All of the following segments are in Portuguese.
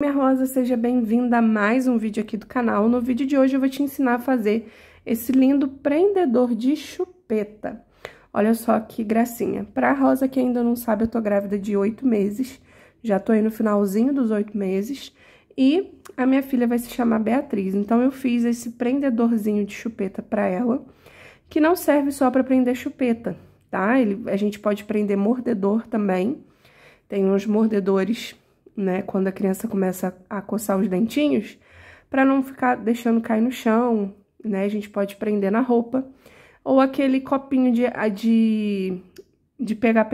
Minha rosa, seja bem-vinda a mais um vídeo aqui do canal. No vídeo de hoje eu vou te ensinar a fazer esse lindo prendedor de chupeta. Olha só que gracinha. Pra rosa que ainda não sabe, eu tô grávida de oito meses. Já tô aí no finalzinho dos oito meses. E a minha filha vai se chamar Beatriz. Então eu fiz esse prendedorzinho de chupeta pra ela, que não serve só pra prender chupeta, tá? Ele, a gente pode prender mordedor também. Tem uns mordedores né? Quando a criança começa a coçar os dentinhos, para não ficar deixando cair no chão, né? A gente pode prender na roupa. Ou aquele copinho de, de, de pegar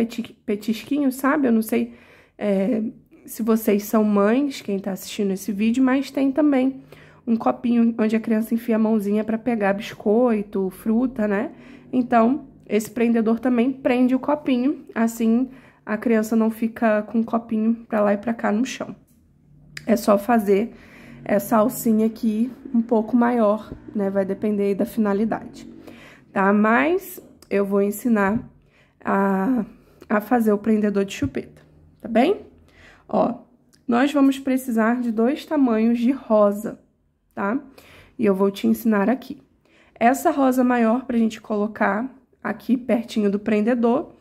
petisquinho, sabe? Eu não sei é, se vocês são mães, quem está assistindo esse vídeo, mas tem também um copinho onde a criança enfia a mãozinha para pegar biscoito, fruta, né? Então, esse prendedor também prende o copinho, assim a criança não fica com um copinho pra lá e pra cá no chão. É só fazer essa alcinha aqui um pouco maior, né? Vai depender aí da finalidade, tá? Mas eu vou ensinar a, a fazer o prendedor de chupeta, tá bem? Ó, nós vamos precisar de dois tamanhos de rosa, tá? E eu vou te ensinar aqui. Essa rosa maior pra gente colocar aqui pertinho do prendedor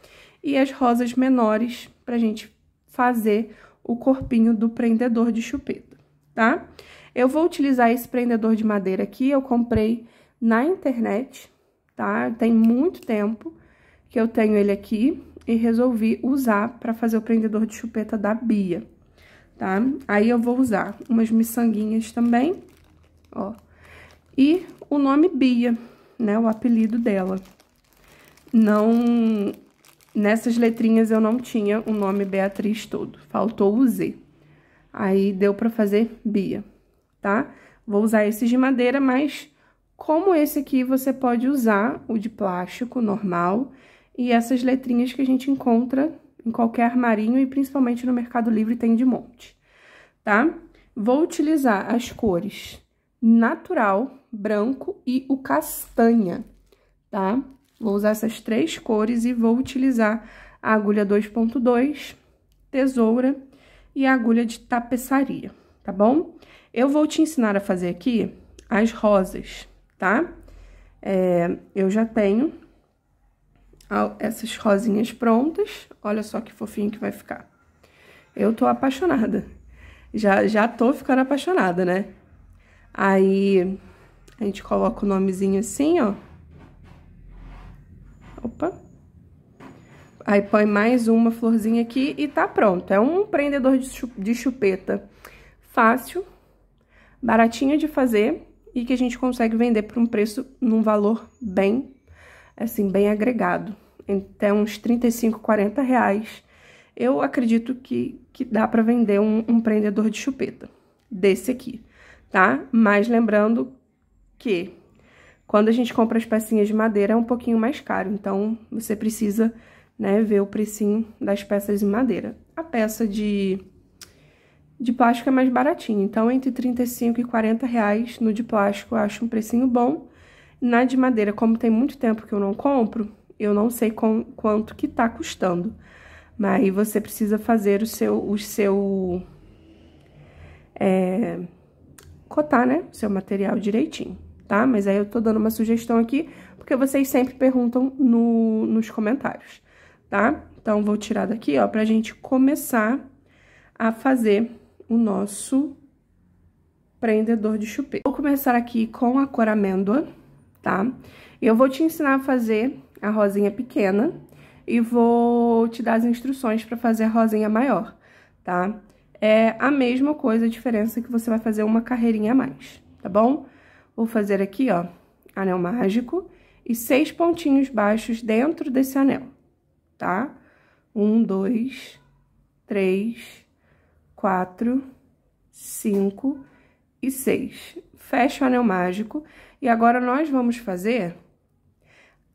e as rosas menores para a gente fazer o corpinho do prendedor de chupeta, tá? Eu vou utilizar esse prendedor de madeira aqui, eu comprei na internet, tá? Tem muito tempo que eu tenho ele aqui e resolvi usar para fazer o prendedor de chupeta da Bia, tá? Aí eu vou usar umas miçanguinhas também, ó, e o nome Bia, né? O apelido dela. Não Nessas letrinhas eu não tinha o nome Beatriz todo, faltou o Z. Aí deu para fazer Bia, tá? Vou usar esses de madeira, mas como esse aqui você pode usar o de plástico normal e essas letrinhas que a gente encontra em qualquer armarinho e principalmente no Mercado Livre tem de monte, tá? Vou utilizar as cores natural, branco e o castanha, tá? Vou usar essas três cores e vou utilizar a agulha 2.2, tesoura e a agulha de tapeçaria, tá bom? Eu vou te ensinar a fazer aqui as rosas, tá? É, eu já tenho essas rosinhas prontas, olha só que fofinho que vai ficar. Eu tô apaixonada, já, já tô ficando apaixonada, né? Aí, a gente coloca o nomezinho assim, ó. Opa. Aí põe mais uma florzinha aqui e tá pronto. É um prendedor de chupeta fácil, baratinho de fazer e que a gente consegue vender por um preço, num valor bem, assim, bem agregado. Até uns 35, 40 reais, eu acredito que, que dá para vender um, um prendedor de chupeta desse aqui, tá? Mas lembrando que quando a gente compra as pecinhas de madeira é um pouquinho mais caro, então você precisa né, ver o precinho das peças de madeira. A peça de, de plástico é mais baratinha, então entre 35 e 40 reais no de plástico eu acho um precinho bom. Na de madeira, como tem muito tempo que eu não compro, eu não sei com, quanto que tá custando. Mas você precisa fazer o seu, o seu é, cotar, né? O seu material direitinho tá? Mas aí eu tô dando uma sugestão aqui, porque vocês sempre perguntam no, nos comentários, tá? Então, vou tirar daqui, ó, pra gente começar a fazer o nosso prendedor de chupeta. Vou começar aqui com a cor amêndoa, tá? Eu vou te ensinar a fazer a rosinha pequena e vou te dar as instruções para fazer a rosinha maior, tá? É a mesma coisa, a diferença é que você vai fazer uma carreirinha a mais, tá bom? Vou fazer aqui, ó, anel mágico e seis pontinhos baixos dentro desse anel, tá? Um, dois, três, quatro, cinco e seis. Fecha o anel mágico e agora nós vamos fazer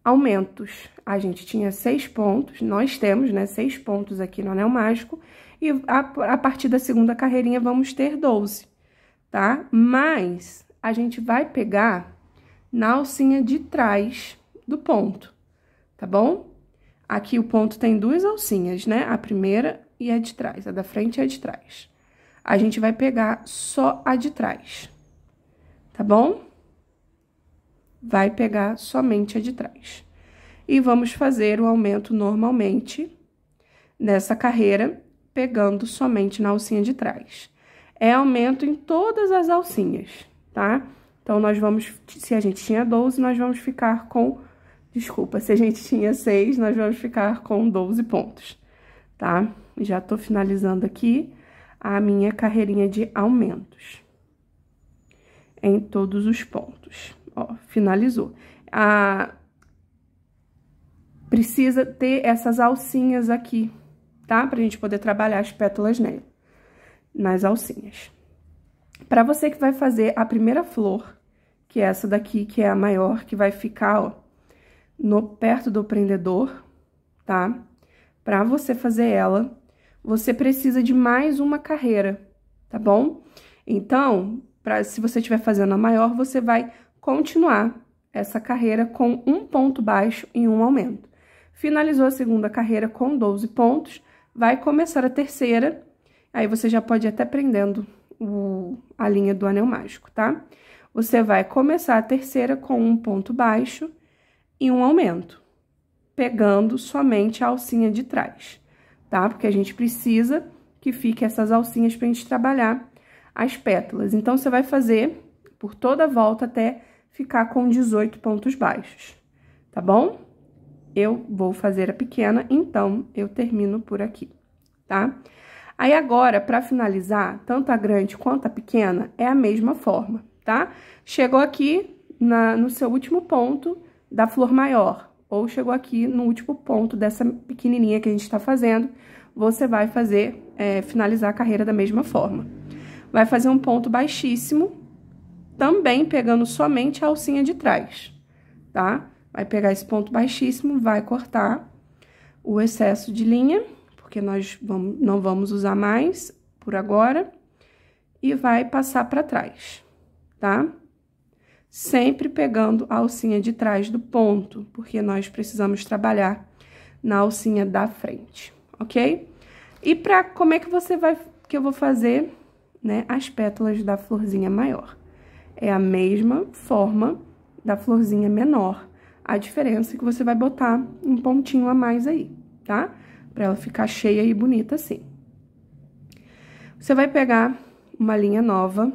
aumentos. A gente tinha seis pontos, nós temos, né, seis pontos aqui no anel mágico e a, a partir da segunda carreirinha vamos ter doze, tá? Mas a gente vai pegar na alcinha de trás do ponto, tá bom? Aqui o ponto tem duas alcinhas, né? A primeira e a de trás, a da frente e a de trás. A gente vai pegar só a de trás, tá bom? Vai pegar somente a de trás. E vamos fazer o aumento normalmente nessa carreira, pegando somente na alcinha de trás. É aumento em todas as alcinhas tá? Então, nós vamos, se a gente tinha 12, nós vamos ficar com, desculpa, se a gente tinha 6, nós vamos ficar com 12 pontos, tá? Já tô finalizando aqui a minha carreirinha de aumentos em todos os pontos. Ó, finalizou. A... Precisa ter essas alcinhas aqui, tá? Pra gente poder trabalhar as pétalas nela, nas alcinhas. Para você que vai fazer a primeira flor, que é essa daqui, que é a maior, que vai ficar, ó, no, perto do prendedor, tá? Para você fazer ela, você precisa de mais uma carreira, tá bom? Então, pra, se você estiver fazendo a maior, você vai continuar essa carreira com um ponto baixo e um aumento. Finalizou a segunda carreira com 12 pontos, vai começar a terceira, aí você já pode ir até prendendo o, a linha do anel mágico, tá? Você vai começar a terceira com um ponto baixo e um aumento, pegando somente a alcinha de trás, tá? Porque a gente precisa que fique essas alcinhas para a gente trabalhar as pétalas. Então, você vai fazer por toda a volta até ficar com 18 pontos baixos, tá bom? Eu vou fazer a pequena, então, eu termino por aqui, tá? Aí agora, para finalizar, tanto a grande quanto a pequena é a mesma forma, tá? Chegou aqui na, no seu último ponto da flor maior, ou chegou aqui no último ponto dessa pequenininha que a gente está fazendo, você vai fazer, é, finalizar a carreira da mesma forma. Vai fazer um ponto baixíssimo, também pegando somente a alcinha de trás, tá? Vai pegar esse ponto baixíssimo, vai cortar o excesso de linha porque nós vamos, não vamos usar mais por agora, e vai passar para trás, tá? Sempre pegando a alcinha de trás do ponto, porque nós precisamos trabalhar na alcinha da frente, ok? E para como é que você vai que eu vou fazer, né, as pétalas da florzinha maior? É a mesma forma da florzinha menor. A diferença é que você vai botar um pontinho a mais aí, tá? para ela ficar cheia e bonita assim. Você vai pegar uma linha nova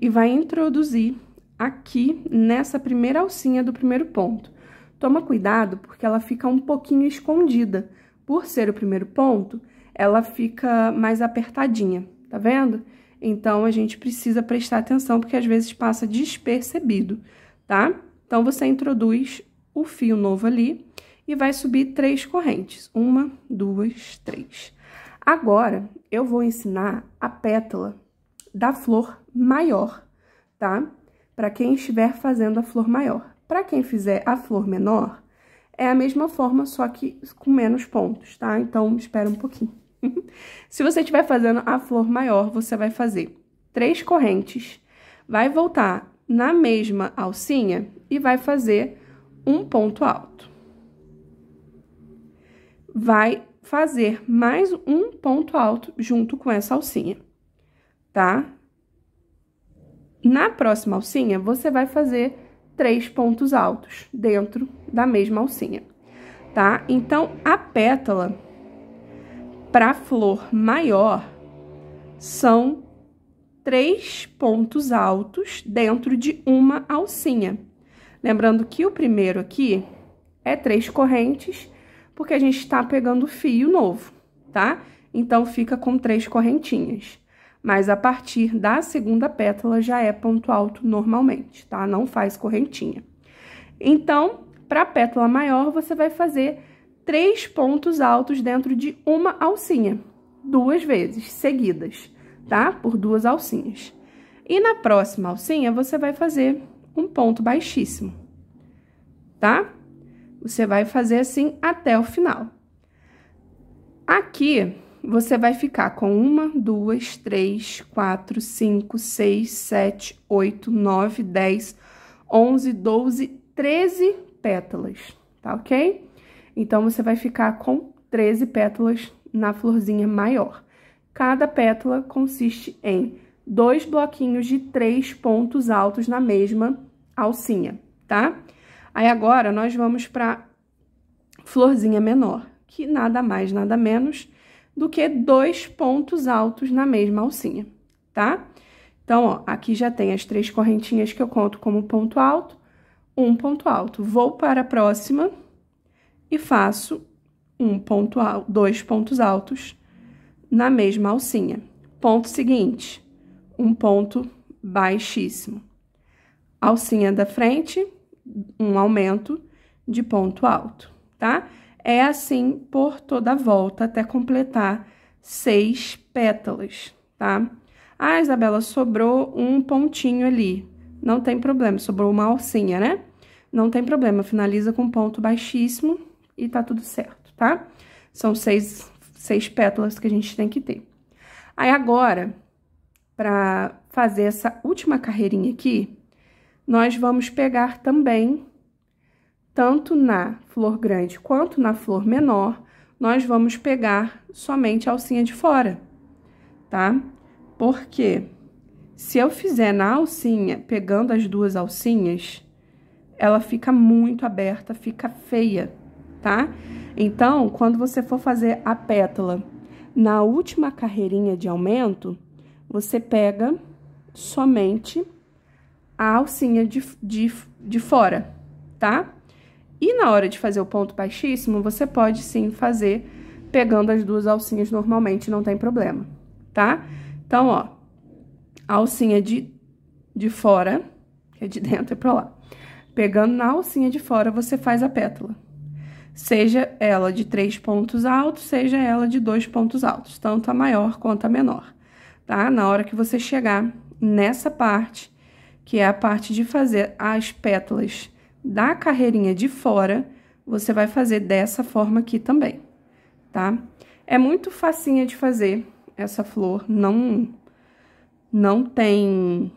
e vai introduzir aqui nessa primeira alcinha do primeiro ponto. Toma cuidado porque ela fica um pouquinho escondida. Por ser o primeiro ponto, ela fica mais apertadinha, tá vendo? Então, a gente precisa prestar atenção porque às vezes passa despercebido, tá? Então, você introduz o fio novo ali e vai subir três correntes. Uma, duas, três. Agora, eu vou ensinar a pétala da flor maior, tá? Para quem estiver fazendo a flor maior. Para quem fizer a flor menor, é a mesma forma, só que com menos pontos, tá? Então, espera um pouquinho. Se você estiver fazendo a flor maior, você vai fazer três correntes, vai voltar na mesma alcinha e vai fazer um ponto alto vai fazer mais um ponto alto junto com essa alcinha, tá? Na próxima alcinha, você vai fazer três pontos altos dentro da mesma alcinha, tá? Então, a pétala para flor maior são três pontos altos dentro de uma alcinha. Lembrando que o primeiro aqui é três correntes porque a gente está pegando fio novo, tá? Então, fica com três correntinhas. Mas a partir da segunda pétala já é ponto alto normalmente, tá? Não faz correntinha. Então, para a pétala maior, você vai fazer três pontos altos dentro de uma alcinha, duas vezes seguidas, tá? Por duas alcinhas. E na próxima alcinha, você vai fazer um ponto baixíssimo, tá? Você vai fazer assim até o final. Aqui, você vai ficar com uma, duas, três, quatro, cinco, seis, sete, oito, nove, dez, onze, doze, treze pétalas, tá ok? Então, você vai ficar com treze pétalas na florzinha maior. Cada pétala consiste em dois bloquinhos de três pontos altos na mesma alcinha, tá? Aí agora nós vamos para florzinha menor, que nada mais, nada menos do que dois pontos altos na mesma alcinha, tá? Então, ó, aqui já tem as três correntinhas que eu conto como ponto alto, um ponto alto. Vou para a próxima e faço um ponto alto, dois pontos altos na mesma alcinha. Ponto seguinte, um ponto baixíssimo. Alcinha da frente, um aumento de ponto alto, tá? É assim por toda a volta até completar seis pétalas, tá? Ah, Isabela, sobrou um pontinho ali. Não tem problema, sobrou uma alcinha, né? Não tem problema, finaliza com ponto baixíssimo e tá tudo certo, tá? São seis, seis pétalas que a gente tem que ter. Aí agora, para fazer essa última carreirinha aqui, nós vamos pegar também, tanto na flor grande quanto na flor menor, nós vamos pegar somente a alcinha de fora, tá? Porque se eu fizer na alcinha, pegando as duas alcinhas, ela fica muito aberta, fica feia, tá? Então, quando você for fazer a pétala na última carreirinha de aumento, você pega somente a alcinha de, de, de fora, tá? E na hora de fazer o ponto baixíssimo, você pode sim fazer pegando as duas alcinhas normalmente, não tem problema, tá? Então, ó, alcinha de, de fora, que é de dentro, é pra lá. Pegando na alcinha de fora, você faz a pétala. Seja ela de três pontos altos, seja ela de dois pontos altos. Tanto a maior quanto a menor, tá? Na hora que você chegar nessa parte que é a parte de fazer as pétalas da carreirinha de fora, você vai fazer dessa forma aqui também, tá? É muito facinha de fazer essa flor, não, não tem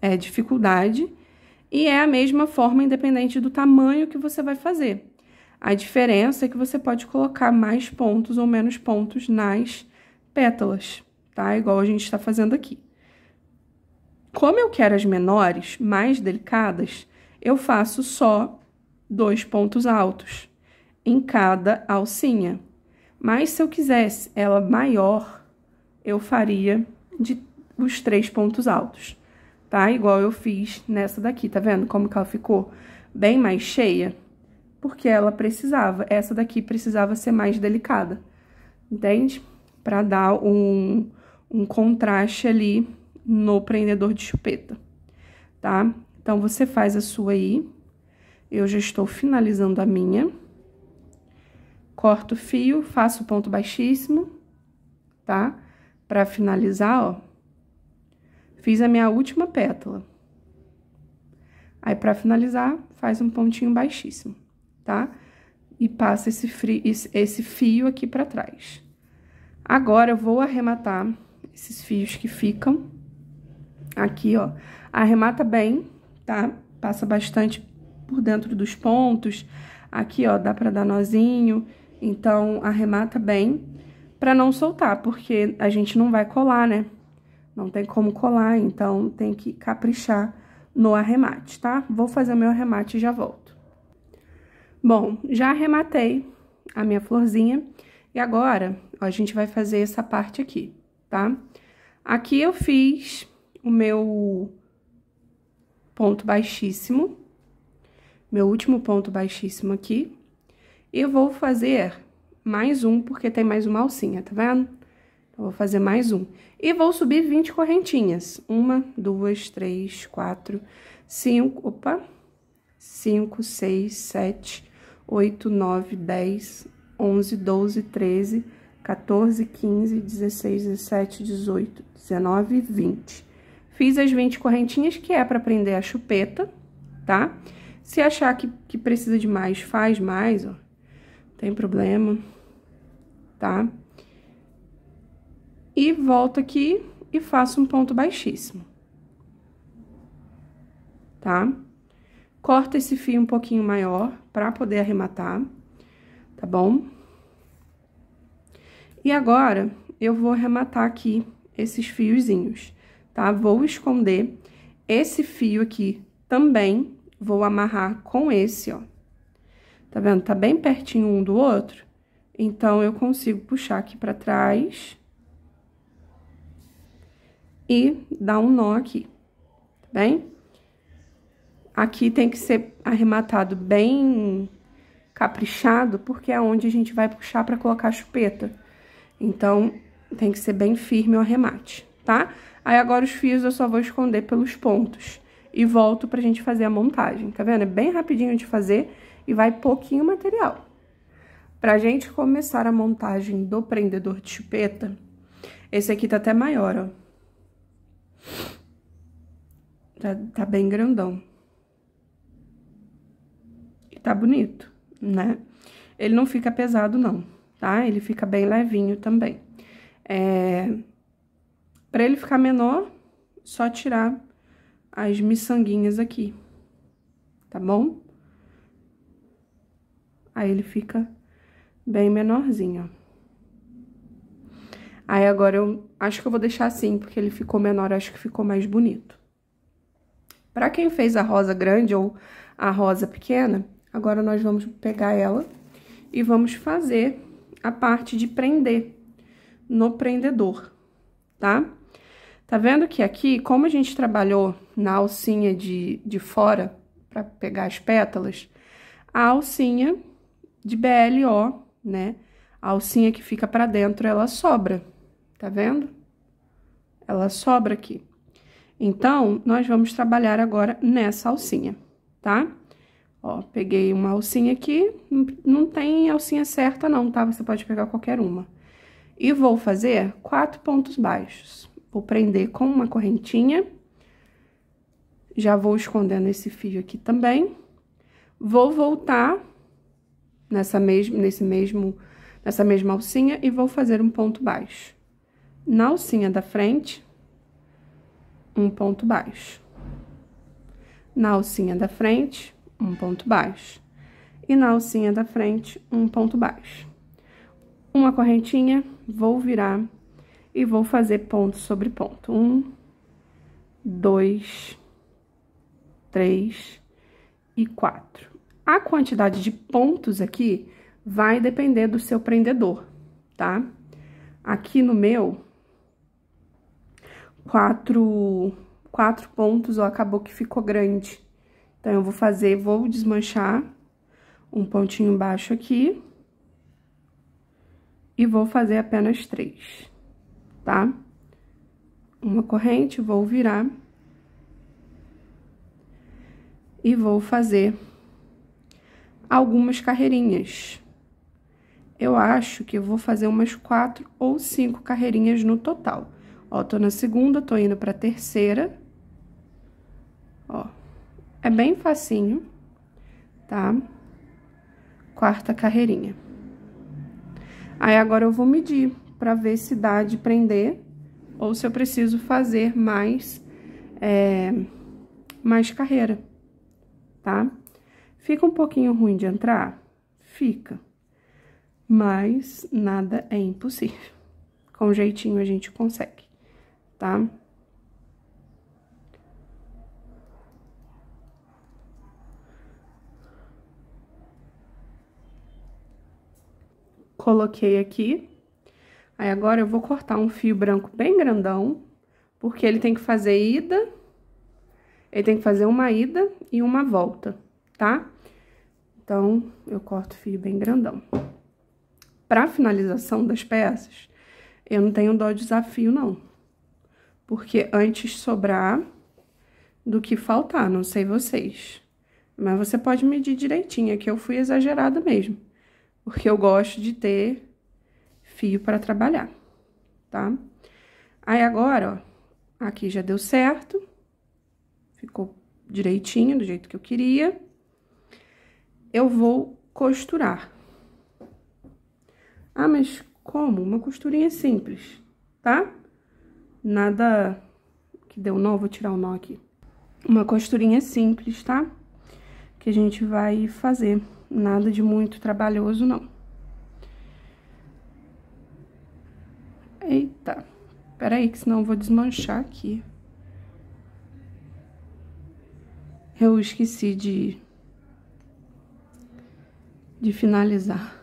é, dificuldade, e é a mesma forma independente do tamanho que você vai fazer. A diferença é que você pode colocar mais pontos ou menos pontos nas pétalas, tá? Igual a gente está fazendo aqui. Como eu quero as menores, mais delicadas, eu faço só dois pontos altos em cada alcinha. Mas se eu quisesse ela maior, eu faria de os três pontos altos, tá? Igual eu fiz nessa daqui, tá vendo como que ela ficou bem mais cheia? Porque ela precisava, essa daqui precisava ser mais delicada, entende? Pra dar um, um contraste ali no prendedor de chupeta, tá? Então, você faz a sua aí. Eu já estou finalizando a minha. Corto o fio, faço o ponto baixíssimo, tá? Pra finalizar, ó. Fiz a minha última pétala. Aí, pra finalizar, faz um pontinho baixíssimo, tá? E passa esse, frio, esse, esse fio aqui pra trás. Agora, eu vou arrematar esses fios que ficam Aqui, ó, arremata bem, tá? Passa bastante por dentro dos pontos. Aqui, ó, dá pra dar nozinho, então arremata bem pra não soltar, porque a gente não vai colar, né? Não tem como colar, então tem que caprichar no arremate, tá? Vou fazer o meu arremate e já volto. Bom, já arrematei a minha florzinha e agora ó, a gente vai fazer essa parte aqui, tá? Aqui eu fiz o meu ponto baixíssimo, meu último ponto baixíssimo aqui, e vou fazer mais um, porque tem mais uma alcinha, tá vendo? Então, vou fazer mais um. E vou subir 20 correntinhas. Uma, duas, três, quatro, cinco, opa, cinco, seis, sete, oito, nove, dez, onze, doze, treze, 14, 15, 16, 17, 18, 19 e 20. Fiz as 20 correntinhas, que é para prender a chupeta, tá? Se achar que, que precisa de mais, faz mais, ó. Tem problema, tá? E volto aqui e faço um ponto baixíssimo. Tá? Corta esse fio um pouquinho maior para poder arrematar, tá bom? E agora, eu vou arrematar aqui esses fiozinhos tá? Vou esconder esse fio aqui também, vou amarrar com esse, ó. Tá vendo? Tá bem pertinho um do outro. Então, eu consigo puxar aqui pra trás. E dar um nó aqui, tá bem? Aqui tem que ser arrematado bem caprichado, porque é onde a gente vai puxar pra colocar a chupeta. Então, tem que ser bem firme o arremate, tá? Tá? Aí agora os fios eu só vou esconder pelos pontos e volto pra gente fazer a montagem, tá vendo? É bem rapidinho de fazer e vai pouquinho material. Pra gente começar a montagem do prendedor de chupeta, esse aqui tá até maior, ó. Tá, tá bem grandão. E tá bonito, né? Ele não fica pesado, não, tá? Ele fica bem levinho também. É... Para ele ficar menor, só tirar as miçanguinhas aqui, tá bom? Aí ele fica bem menorzinho. Aí agora eu acho que eu vou deixar assim, porque ele ficou menor, acho que ficou mais bonito. Para quem fez a rosa grande ou a rosa pequena, agora nós vamos pegar ela e vamos fazer a parte de prender no prendedor, tá? Tá vendo que aqui, como a gente trabalhou na alcinha de, de fora, para pegar as pétalas, a alcinha de BLO, né? A alcinha que fica para dentro, ela sobra, tá vendo? Ela sobra aqui. Então, nós vamos trabalhar agora nessa alcinha, tá? Ó, peguei uma alcinha aqui, não tem alcinha certa não, tá? Você pode pegar qualquer uma. E vou fazer quatro pontos baixos. Vou prender com uma correntinha. Já vou escondendo esse fio aqui também. Vou voltar nessa mesma, nesse mesmo, nessa mesma alcinha e vou fazer um ponto baixo. Na alcinha da frente, um ponto baixo. Na alcinha da frente, um ponto baixo. E na alcinha da frente, um ponto baixo. Uma correntinha, vou virar e vou fazer ponto sobre ponto. Um, dois, três e quatro. A quantidade de pontos aqui vai depender do seu prendedor, tá? Aqui no meu, quatro, quatro pontos, ó, acabou que ficou grande. Então, eu vou fazer, vou desmanchar um pontinho baixo aqui. E vou fazer apenas três tá? Uma corrente, vou virar. E vou fazer algumas carreirinhas. Eu acho que eu vou fazer umas quatro ou cinco carreirinhas no total. Ó, tô na segunda, tô indo pra terceira. Ó, é bem facinho, tá? Quarta carreirinha. Aí, agora eu vou medir para ver se dá de prender ou se eu preciso fazer mais, é, mais carreira, tá? Fica um pouquinho ruim de entrar? Fica. Mas nada é impossível. Com jeitinho a gente consegue, tá? Coloquei aqui Aí agora eu vou cortar um fio branco bem grandão, porque ele tem que fazer ida, ele tem que fazer uma ida e uma volta, tá? Então, eu corto fio bem grandão. Pra finalização das peças, eu não tenho dó de desafio, não. Porque antes sobrar do que faltar, não sei vocês. Mas você pode medir direitinho, é que eu fui exagerada mesmo. Porque eu gosto de ter fio para trabalhar, tá? Aí, agora, ó, aqui já deu certo, ficou direitinho, do jeito que eu queria. Eu vou costurar. Ah, mas como? Uma costurinha simples, tá? Nada que deu nó, vou tirar o nó aqui. Uma costurinha simples, tá? Que a gente vai fazer, nada de muito trabalhoso, não. Pera aí, que senão eu vou desmanchar aqui. Eu esqueci de... De finalizar.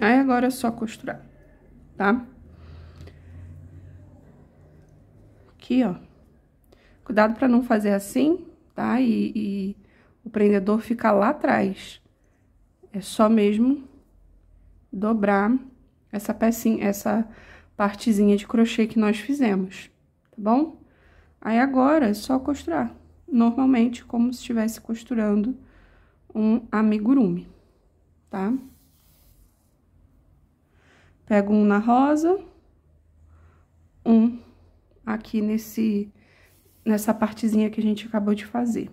Aí agora é só costurar, tá? Aqui, ó. Cuidado para não fazer assim, tá? E, e o prendedor ficar lá atrás. É só mesmo dobrar essa pecinha, essa partezinha de crochê que nós fizemos, tá bom? Aí agora é só costurar, normalmente como se estivesse costurando um amigurumi, tá? Pego um na rosa, um aqui nesse nessa partezinha que a gente acabou de fazer.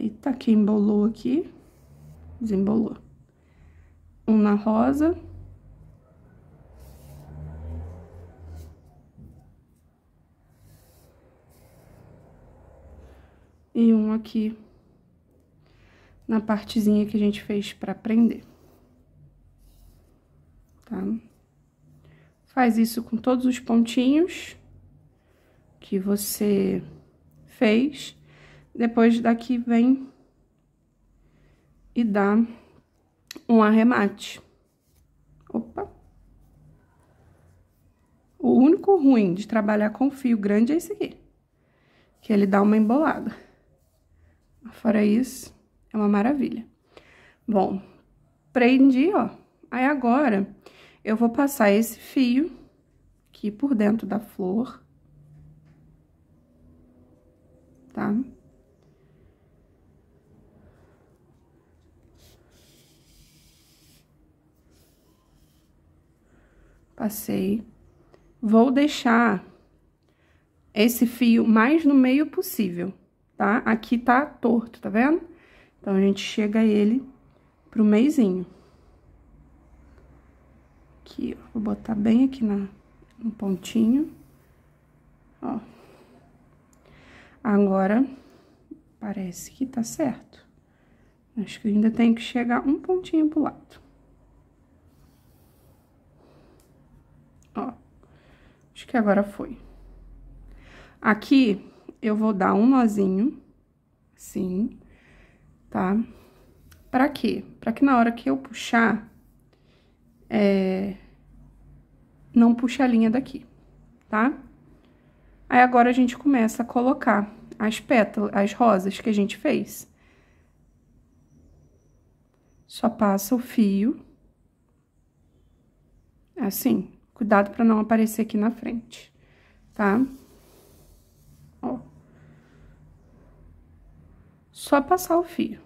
Aí, tá que embolou aqui, desembolou. Um na rosa. E um aqui na partezinha que a gente fez para prender. Tá? Faz isso com todos os pontinhos que você fez. Depois daqui vem e dá um arremate. Opa! O único ruim de trabalhar com fio grande é esse aqui, que ele dá uma embolada. Fora isso, é uma maravilha. Bom, prendi, ó. Aí agora, eu vou passar esse fio aqui por dentro da flor. Tá? Passei. Vou deixar esse fio mais no meio possível, tá? Aqui tá torto, tá vendo? Então, a gente chega ele pro meizinho. Aqui, ó, vou botar bem aqui na, no pontinho, ó. Agora, parece que tá certo. Acho que ainda tem que chegar um pontinho pro lado. Ó, acho que agora foi. Aqui, eu vou dar um nozinho, assim, tá? Pra quê? Pra que na hora que eu puxar, é... não puxe a linha daqui, tá? Aí, agora, a gente começa a colocar as pétalas, as rosas que a gente fez. Só passa o fio. Assim, cuidado pra não aparecer aqui na frente, tá? Tá? só passar o fio.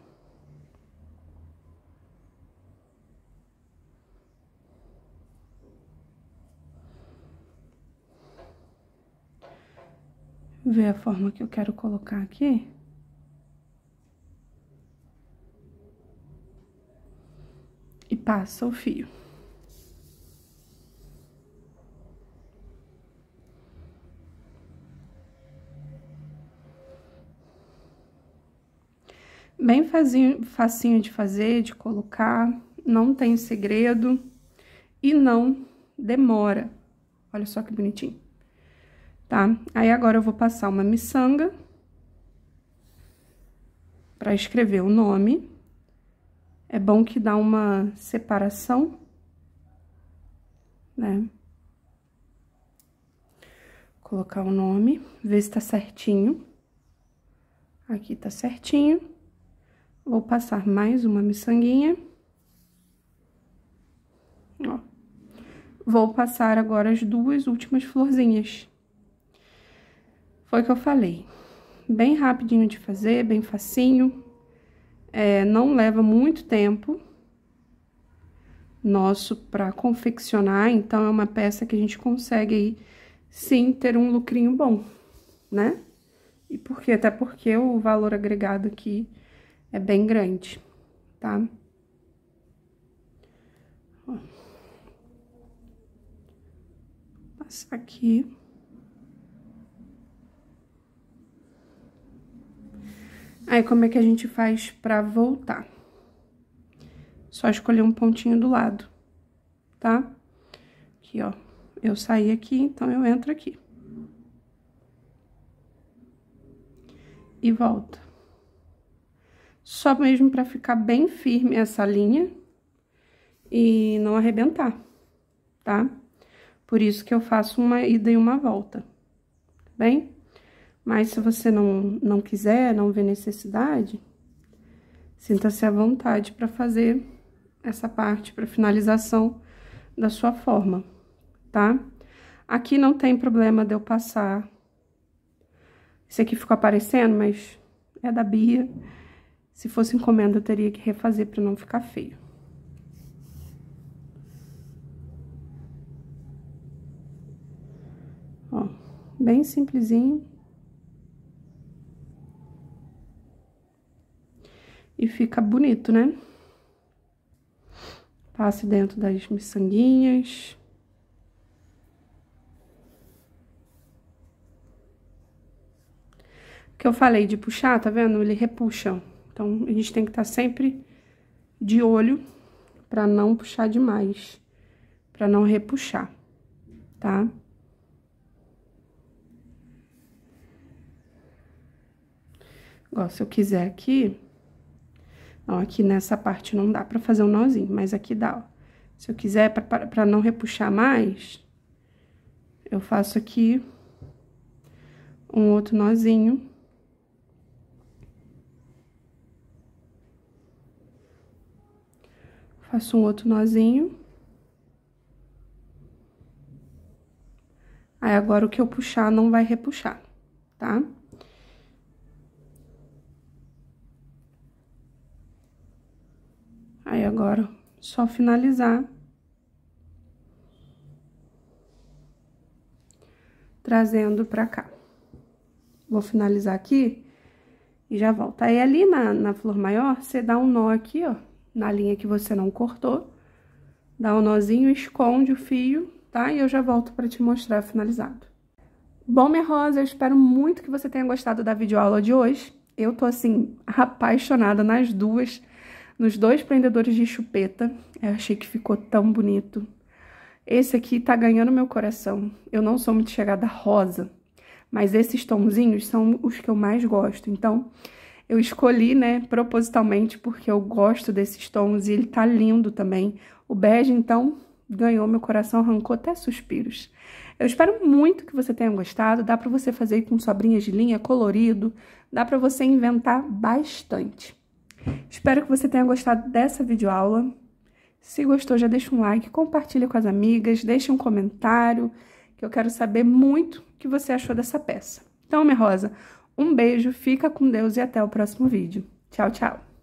Ver a forma que eu quero colocar aqui. E passa o fio. Bem facinho, facinho de fazer, de colocar, não tem segredo e não demora. Olha só que bonitinho. Tá? Aí agora eu vou passar uma miçanga para escrever o nome. É bom que dá uma separação, né? colocar o nome, ver se tá certinho. Aqui tá certinho. Vou passar mais uma miçanguinha. Ó. Vou passar agora as duas últimas florzinhas. Foi o que eu falei. Bem rapidinho de fazer, bem facinho. É, não leva muito tempo nosso para confeccionar, então é uma peça que a gente consegue aí, sim ter um lucrinho bom, né? E porque até porque o valor agregado aqui é bem grande, tá? Ó. Passar aqui. Aí, como é que a gente faz pra voltar? Só escolher um pontinho do lado, tá? Aqui, ó. Eu saí aqui, então eu entro aqui. E volto só mesmo para ficar bem firme essa linha e não arrebentar, tá? Por isso que eu faço uma ida e uma volta, tá bem? Mas se você não, não quiser, não vê necessidade, sinta-se à vontade para fazer essa parte para finalização da sua forma, tá? Aqui não tem problema de eu passar. Isso aqui ficou aparecendo, mas é da Bia. Se fosse encomenda, eu teria que refazer para não ficar feio. Ó, bem simplesinho. E fica bonito, né? Passe dentro das miçanguinhas. que eu falei de puxar, tá vendo? Ele repuxa. Então, a gente tem que estar tá sempre de olho para não puxar demais, para não repuxar, tá? Ó, se eu quiser aqui, aqui nessa parte não dá pra fazer um nozinho, mas aqui dá, ó. Se eu quiser, para pra não repuxar mais, eu faço aqui um outro nozinho faço um outro nozinho. Aí, agora o que eu puxar não vai repuxar, tá? Aí, agora, só finalizar. Trazendo pra cá. Vou finalizar aqui e já volto. Aí, ali na, na flor maior, você dá um nó aqui, ó na linha que você não cortou. Dá um nozinho, esconde o fio, tá? E eu já volto para te mostrar finalizado. Bom, minha rosa, eu espero muito que você tenha gostado da videoaula de hoje. Eu tô, assim, apaixonada nas duas, nos dois prendedores de chupeta. Eu achei que ficou tão bonito. Esse aqui tá ganhando meu coração. Eu não sou muito chegada rosa, mas esses tomzinhos são os que eu mais gosto. Então, eu escolhi, né, propositalmente, porque eu gosto desses tons e ele tá lindo também. O bege, então, ganhou meu coração, arrancou até suspiros. Eu espero muito que você tenha gostado. Dá para você fazer com sobrinhas de linha, colorido. Dá para você inventar bastante. Espero que você tenha gostado dessa videoaula. Se gostou, já deixa um like, compartilha com as amigas, deixa um comentário, que eu quero saber muito o que você achou dessa peça. Então, minha rosa, um beijo, fica com Deus e até o próximo vídeo. Tchau, tchau!